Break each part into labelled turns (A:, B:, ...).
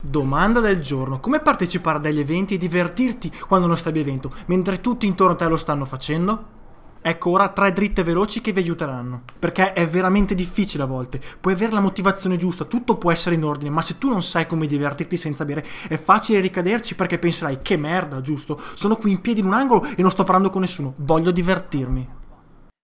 A: Domanda del giorno, come partecipare a degli eventi e divertirti quando non stai bevendo, mentre tutti intorno a te lo stanno facendo? Ecco ora tre dritte veloci che vi aiuteranno, perché è veramente difficile a volte, puoi avere la motivazione giusta, tutto può essere in ordine, ma se tu non sai come divertirti senza bere, è facile ricaderci perché penserai che merda, giusto? Sono qui in piedi in un angolo e non sto parlando con nessuno, voglio divertirmi.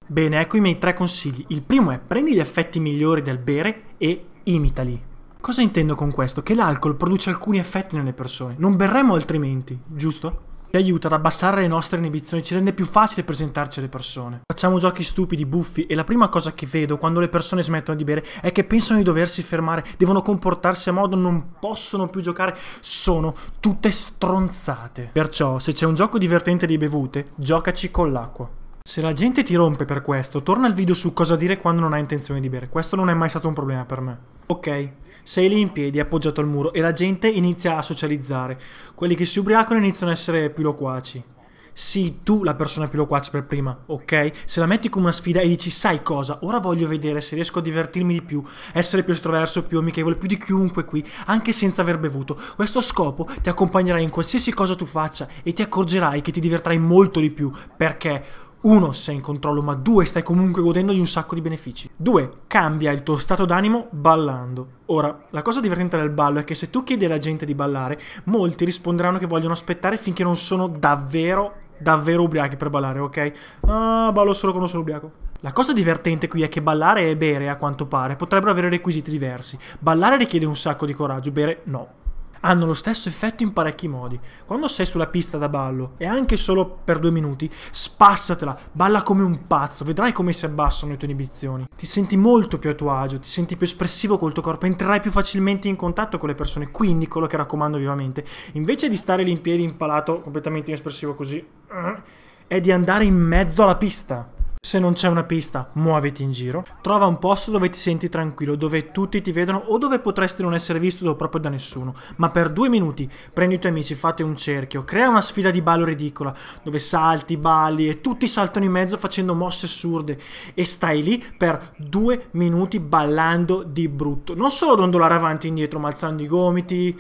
A: Bene, ecco i miei tre consigli. Il primo è prendi gli effetti migliori del bere e imitali. Cosa intendo con questo? Che l'alcol produce alcuni effetti nelle persone. Non berremo altrimenti, giusto? Ti aiuta ad abbassare le nostre inibizioni, ci rende più facile presentarci alle persone. Facciamo giochi stupidi, buffi, e la prima cosa che vedo quando le persone smettono di bere è che pensano di doversi fermare, devono comportarsi a modo, non possono più giocare, sono tutte stronzate. Perciò, se c'è un gioco divertente di bevute, giocaci con l'acqua. Se la gente ti rompe per questo, torna al video su cosa dire quando non hai intenzione di bere. Questo non è mai stato un problema per me. Ok, sei lì in piedi, appoggiato al muro, e la gente inizia a socializzare. Quelli che si ubriacano iniziano a essere più loquaci. Sì, tu la persona più loquace per prima, ok? Se la metti come una sfida e dici, sai cosa, ora voglio vedere se riesco a divertirmi di più, essere più estroverso, più amichevole, più di chiunque qui, anche senza aver bevuto. Questo scopo ti accompagnerà in qualsiasi cosa tu faccia e ti accorgerai che ti divertirai molto di più, perché uno, sei in controllo, ma due, stai comunque godendo di un sacco di benefici. Due, cambia il tuo stato d'animo ballando. Ora, la cosa divertente del ballo è che se tu chiedi alla gente di ballare, molti risponderanno che vogliono aspettare finché non sono davvero, davvero ubriachi per ballare, ok? Ah, ballo solo quando sono ubriaco. La cosa divertente qui è che ballare e bere, a quanto pare, potrebbero avere requisiti diversi. Ballare richiede un sacco di coraggio, bere no hanno lo stesso effetto in parecchi modi. Quando sei sulla pista da ballo e anche solo per due minuti, spassatela, balla come un pazzo, vedrai come si abbassano le tue inibizioni. Ti senti molto più a tuo agio, ti senti più espressivo col tuo corpo, entrerai più facilmente in contatto con le persone, quindi quello che raccomando vivamente, invece di stare lì in piedi impalato, completamente inespressivo così, eh, è di andare in mezzo alla pista se non c'è una pista, muoviti in giro. Trova un posto dove ti senti tranquillo, dove tutti ti vedono o dove potresti non essere visto proprio da nessuno. Ma per due minuti prendi i tuoi amici, fate un cerchio, crea una sfida di ballo ridicola, dove salti, balli e tutti saltano in mezzo facendo mosse assurde. E stai lì per due minuti ballando di brutto. Non solo dondolare avanti e indietro, ma alzando i gomiti,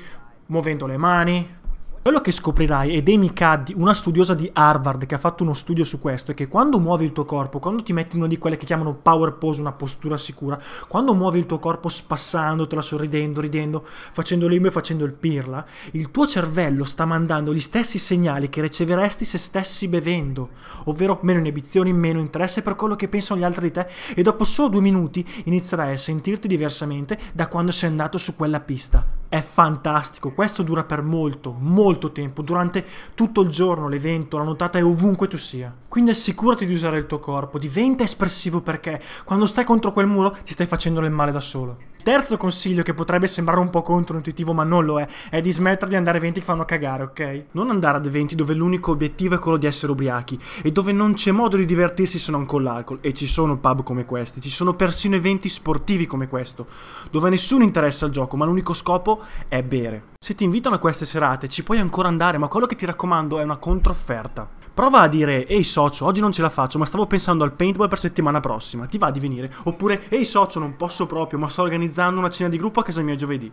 A: muovendo le mani, quello che scoprirai, ed Amy Caddy, una studiosa di Harvard che ha fatto uno studio su questo, è che quando muovi il tuo corpo, quando ti metti in una di quelle che chiamano power pose, una postura sicura, quando muovi il tuo corpo spassandotela, sorridendo, ridendo, facendo l'imbo e facendo il pirla, il tuo cervello sta mandando gli stessi segnali che riceveresti se stessi bevendo, ovvero meno inibizioni, meno interesse per quello che pensano gli altri di te, e dopo solo due minuti inizierai a sentirti diversamente da quando sei andato su quella pista è fantastico. Questo dura per molto, molto tempo, durante tutto il giorno, l'evento, la notata e ovunque tu sia. Quindi assicurati di usare il tuo corpo, diventa espressivo perché quando stai contro quel muro ti stai facendo del male da solo. Terzo consiglio, che potrebbe sembrare un po' controintuitivo, ma non lo è, è di smettere di andare a eventi che fanno cagare, ok? Non andare ad eventi dove l'unico obiettivo è quello di essere ubriachi e dove non c'è modo di divertirsi se non con l'alcol. E ci sono pub come questi, ci sono persino eventi sportivi come questo, dove nessuno interessa al gioco, ma l'unico scopo è bere. Se ti invitano a queste serate ci puoi ancora andare, ma quello che ti raccomando è una controfferta. Prova a dire, ehi socio, oggi non ce la faccio, ma stavo pensando al paintball per settimana prossima, ti va di venire? Oppure, ehi socio, non posso proprio, ma sto organizzando una cena di gruppo a casa mia giovedì.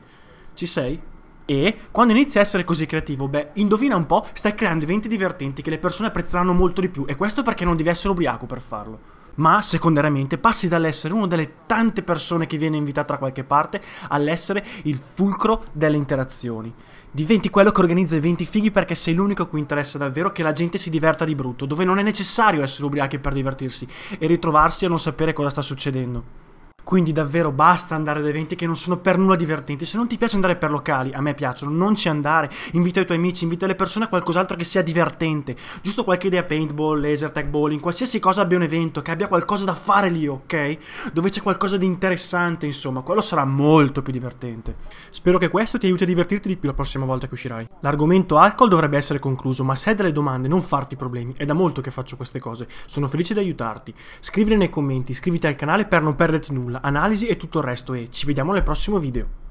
A: Ci sei? E quando inizi a essere così creativo, beh, indovina un po', stai creando eventi divertenti che le persone apprezzeranno molto di più, e questo perché non devi essere ubriaco per farlo ma secondariamente passi dall'essere una delle tante persone che viene invitata da qualche parte all'essere il fulcro delle interazioni. Diventi quello che organizza eventi fighi perché sei l'unico a cui interessa davvero che la gente si diverta di brutto, dove non è necessario essere ubriachi per divertirsi e ritrovarsi a non sapere cosa sta succedendo. Quindi davvero basta andare ad eventi che non sono per nulla divertenti. Se non ti piace andare per locali, a me piacciono, non ci andare. Invita i tuoi amici, invita le persone a qualcos'altro che sia divertente. Giusto qualche idea paintball, laser tag bowling, qualsiasi cosa abbia un evento, che abbia qualcosa da fare lì, ok? Dove c'è qualcosa di interessante, insomma, quello sarà molto più divertente. Spero che questo ti aiuti a divertirti di più la prossima volta che uscirai. L'argomento alcol dovrebbe essere concluso, ma se hai delle domande non farti problemi. È da molto che faccio queste cose. Sono felice di aiutarti. Scrivile nei commenti, iscriviti al canale per non perderti nulla nulla, analisi e tutto il resto e ci vediamo nel prossimo video.